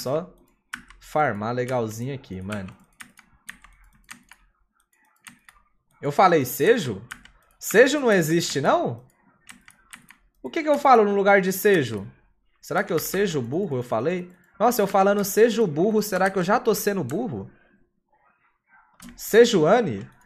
Só farmar legalzinho aqui, mano. Eu falei sejo? Sejo não existe, não? O que, que eu falo no lugar de sejo? Será que eu sejo burro, eu falei? Nossa, eu falando sejo burro, será que eu já tô sendo burro? Sejoane?